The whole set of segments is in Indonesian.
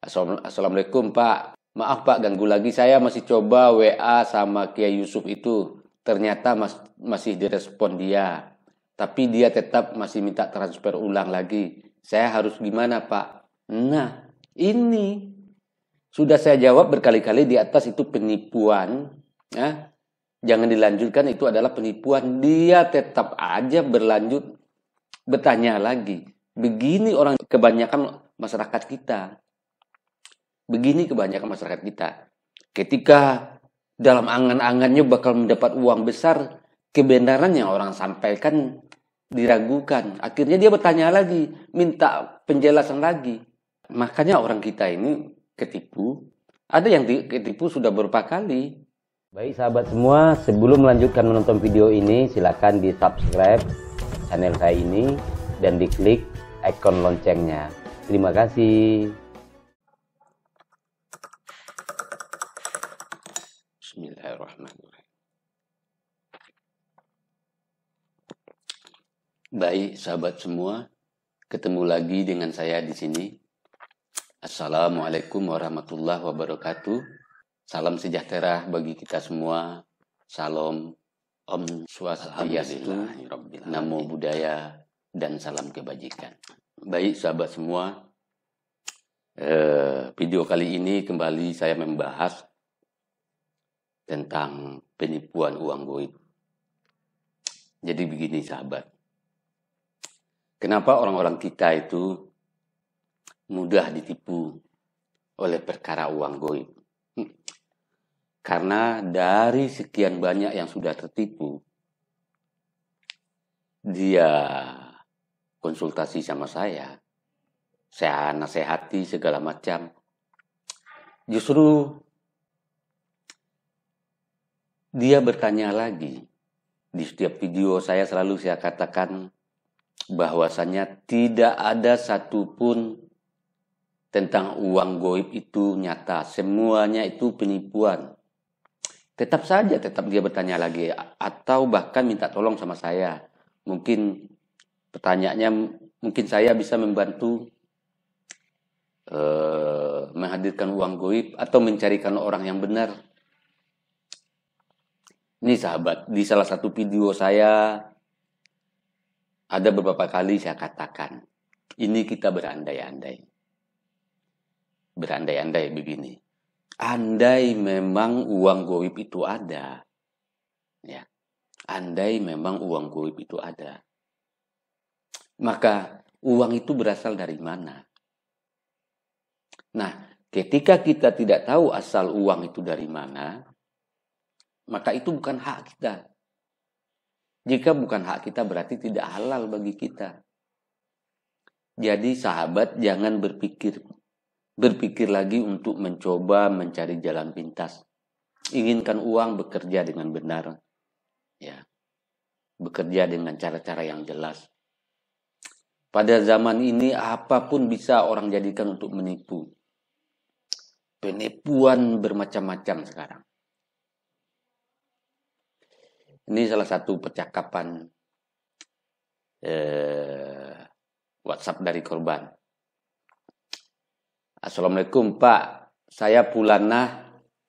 Assalamualaikum Pak. Maaf Pak ganggu lagi saya masih coba WA sama Kia Yusuf itu. Ternyata mas masih direspon dia. Tapi dia tetap masih minta transfer ulang lagi. Saya harus gimana Pak? Nah, ini sudah saya jawab berkali-kali di atas itu penipuan. Ya. Jangan dilanjutkan itu adalah penipuan. Dia tetap aja berlanjut bertanya lagi. Begini orang kebanyakan masyarakat kita. Begini kebanyakan masyarakat kita. Ketika dalam angan-angannya bakal mendapat uang besar, kebenaran yang orang sampaikan diragukan. Akhirnya dia bertanya lagi, minta penjelasan lagi. Makanya orang kita ini ketipu. Ada yang ketipu sudah berapa kali. Baik sahabat semua, sebelum melanjutkan menonton video ini, silakan di subscribe channel saya ini dan diklik ikon loncengnya. Terima kasih. Bismillahirrahmanirrahim. Baik, sahabat semua, ketemu lagi dengan saya di sini. Assalamualaikum warahmatullahi wabarakatuh. Salam sejahtera bagi kita semua. Salam Om Swastiastu, Namo Buddhaya, dan salam kebajikan. Baik, sahabat semua, eh, video kali ini kembali saya membahas tentang penipuan uang goib. Jadi begini sahabat, kenapa orang-orang kita itu mudah ditipu oleh perkara uang goib? Hmm. Karena dari sekian banyak yang sudah tertipu, dia konsultasi sama saya, saya nasihati segala macam. Justru dia bertanya lagi. Di setiap video saya selalu saya katakan bahwasannya tidak ada satupun tentang uang goib itu nyata. Semuanya itu penipuan. Tetap saja, tetap dia bertanya lagi. Atau bahkan minta tolong sama saya. Mungkin pertanyaannya, mungkin saya bisa membantu eh, menghadirkan uang goib atau mencarikan orang yang benar Nih sahabat, di salah satu video saya ada beberapa kali saya katakan, ini kita berandai-andai. Berandai-andai begini. Andai memang uang goib itu ada. Ya. Andai memang uang goib itu ada. Maka uang itu berasal dari mana? Nah, ketika kita tidak tahu asal uang itu dari mana, maka itu bukan hak kita. Jika bukan hak kita berarti tidak halal bagi kita. Jadi sahabat jangan berpikir berpikir lagi untuk mencoba mencari jalan pintas. Inginkan uang bekerja dengan benar. Ya. Bekerja dengan cara-cara yang jelas. Pada zaman ini apapun bisa orang jadikan untuk menipu. Penipuan bermacam-macam sekarang. Ini salah satu percakapan eh, WhatsApp dari korban. Assalamualaikum Pak, saya Pulana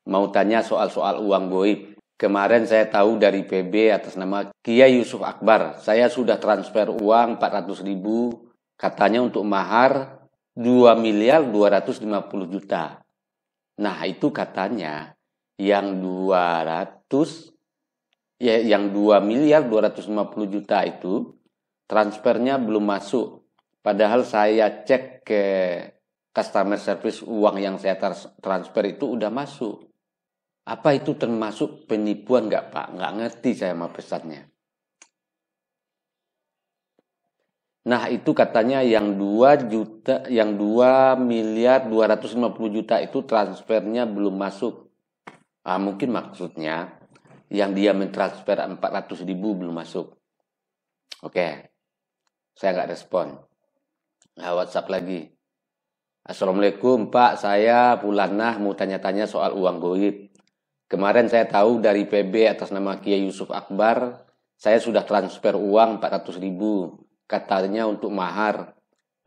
mau tanya soal-soal uang goib. Kemarin saya tahu dari PB atas nama Kia Yusuf Akbar. Saya sudah transfer uang 400 ribu, katanya untuk mahar 2 miliar 250 juta. Nah itu katanya yang 200 ya yang 2 miliar 250 juta itu transfernya belum masuk. Padahal saya cek ke customer service uang yang saya transfer itu udah masuk. Apa itu termasuk penipuan nggak Pak? Nggak ngerti saya mau pesannya. Nah itu katanya yang 2 juta, yang 2 miliar 250 juta itu transfernya belum masuk. Ah, mungkin maksudnya yang dia mentransfer 400 ribu belum masuk. Oke, okay. saya nggak respon. Nah, WhatsApp lagi. Assalamualaikum Pak, saya pulang nah mau tanya-tanya soal uang goib. Kemarin saya tahu dari PB atas nama Kia Yusuf Akbar, saya sudah transfer uang 400 ribu, katanya untuk mahar,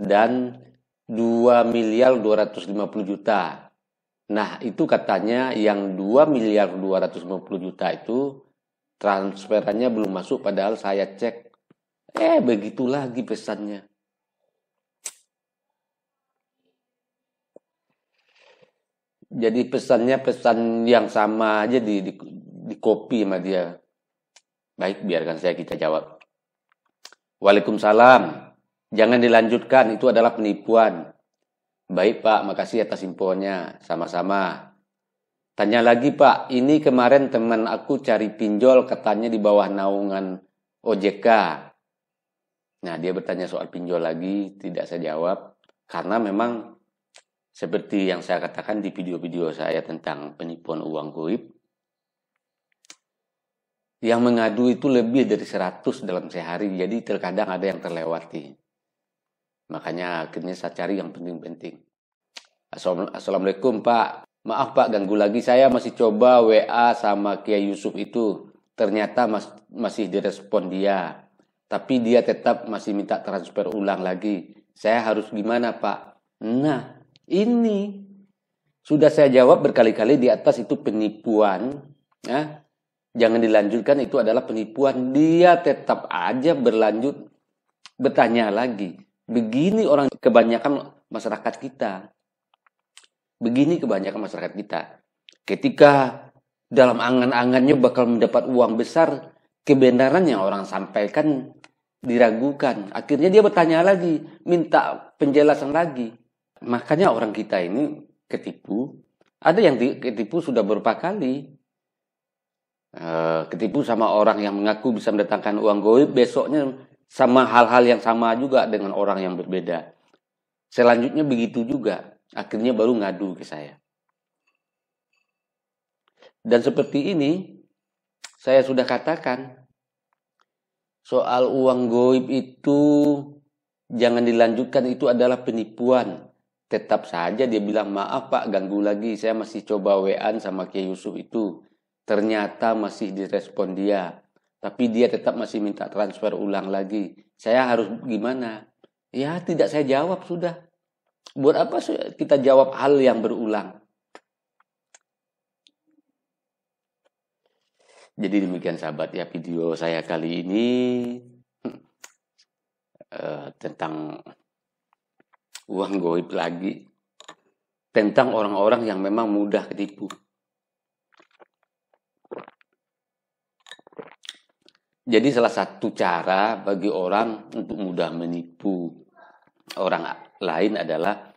dan 2 miliar 250 juta. Nah, itu katanya yang 2 miliar 250 juta itu transferannya belum masuk padahal saya cek. Eh, begitu lagi pesannya. Jadi pesannya pesan yang sama aja di, di, di copy sama dia. Baik, biarkan saya kita jawab. Waalaikumsalam. Jangan dilanjutkan, itu adalah penipuan. Baik Pak, makasih atas infonya. Sama-sama. Tanya lagi Pak, ini kemarin teman aku cari pinjol katanya di bawah naungan OJK. Nah dia bertanya soal pinjol lagi, tidak saya jawab. Karena memang seperti yang saya katakan di video-video saya tentang penipuan uang goib. Yang mengadu itu lebih dari 100 dalam sehari, jadi terkadang ada yang terlewati. Makanya akhirnya saya cari yang penting-penting. Assalamualaikum Pak. Maaf Pak ganggu lagi saya masih coba WA sama Kiai Yusuf itu. Ternyata mas masih direspon dia. Tapi dia tetap masih minta transfer ulang lagi. Saya harus gimana Pak? Nah ini sudah saya jawab berkali-kali di atas itu penipuan. Ya. Jangan dilanjutkan itu adalah penipuan. Dia tetap aja berlanjut bertanya lagi Begini orang kebanyakan masyarakat kita. Begini kebanyakan masyarakat kita. Ketika dalam angan-angannya bakal mendapat uang besar, kebenaran yang orang sampaikan diragukan. Akhirnya dia bertanya lagi, minta penjelasan lagi. Makanya orang kita ini ketipu. Ada yang ketipu sudah berapa kali. Eh, ketipu sama orang yang mengaku bisa mendatangkan uang goib, besoknya sama hal-hal yang sama juga dengan orang yang berbeda. Selanjutnya begitu juga, akhirnya baru ngadu ke saya. Dan seperti ini, saya sudah katakan, soal uang goib itu jangan dilanjutkan, itu adalah penipuan. Tetap saja dia bilang, maaf pak, ganggu lagi, saya masih coba WA sama Kiai Yusuf itu. Ternyata masih direspon dia tapi dia tetap masih minta transfer ulang lagi. Saya harus gimana? Ya, tidak saya jawab sudah. Buat apa kita jawab hal yang berulang? Jadi demikian sahabat ya video saya kali ini eh, tentang uang goib lagi. Tentang orang-orang yang memang mudah ketipu. Jadi salah satu cara bagi orang untuk mudah menipu orang lain adalah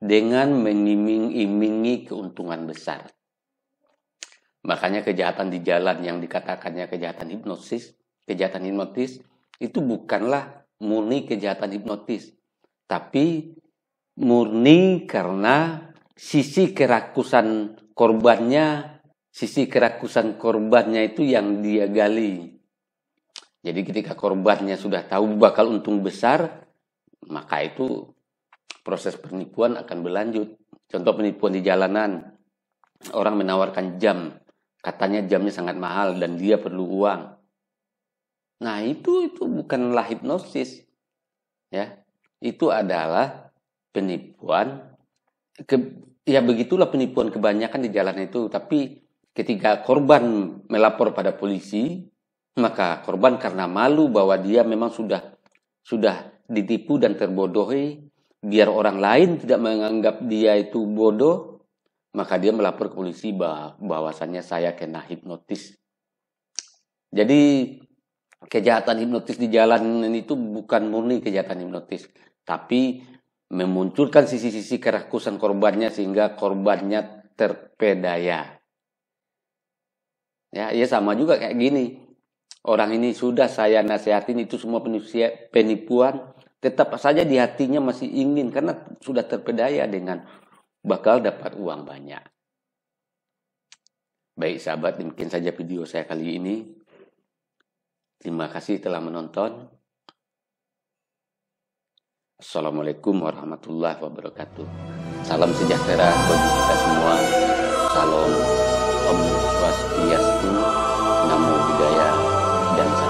dengan mengiming-imingi keuntungan besar. Makanya kejahatan di jalan yang dikatakannya kejahatan hipnosis, kejahatan hipnotis itu bukanlah murni kejahatan hipnotis, tapi murni karena sisi kerakusan korbannya, sisi kerakusan korbannya itu yang dia gali. Jadi ketika korbannya sudah tahu bakal untung besar, maka itu proses penipuan akan berlanjut. Contoh penipuan di jalanan, orang menawarkan jam, katanya jamnya sangat mahal dan dia perlu uang. Nah itu itu bukanlah hipnosis, ya itu adalah penipuan. Ke, ya begitulah penipuan kebanyakan di jalan itu. Tapi ketika korban melapor pada polisi, maka korban karena malu bahwa dia memang sudah sudah ditipu dan terbodohi, biar orang lain tidak menganggap dia itu bodoh, maka dia melapor ke polisi bahwasannya saya kena hipnotis. Jadi kejahatan hipnotis di jalan itu bukan murni kejahatan hipnotis, tapi memunculkan sisi-sisi kerakusan korbannya sehingga korbannya terpedaya. Ya, ya sama juga kayak gini. Orang ini sudah saya nasihatin itu semua penipuan, tetap saja di hatinya masih ingin karena sudah terpedaya dengan bakal dapat uang banyak. Baik sahabat, mungkin saja video saya kali ini. Terima kasih telah menonton. Assalamualaikum warahmatullahi wabarakatuh. Salam sejahtera bagi kita semua. Salam Om Swastiastu. Namo Buddhaya. guidance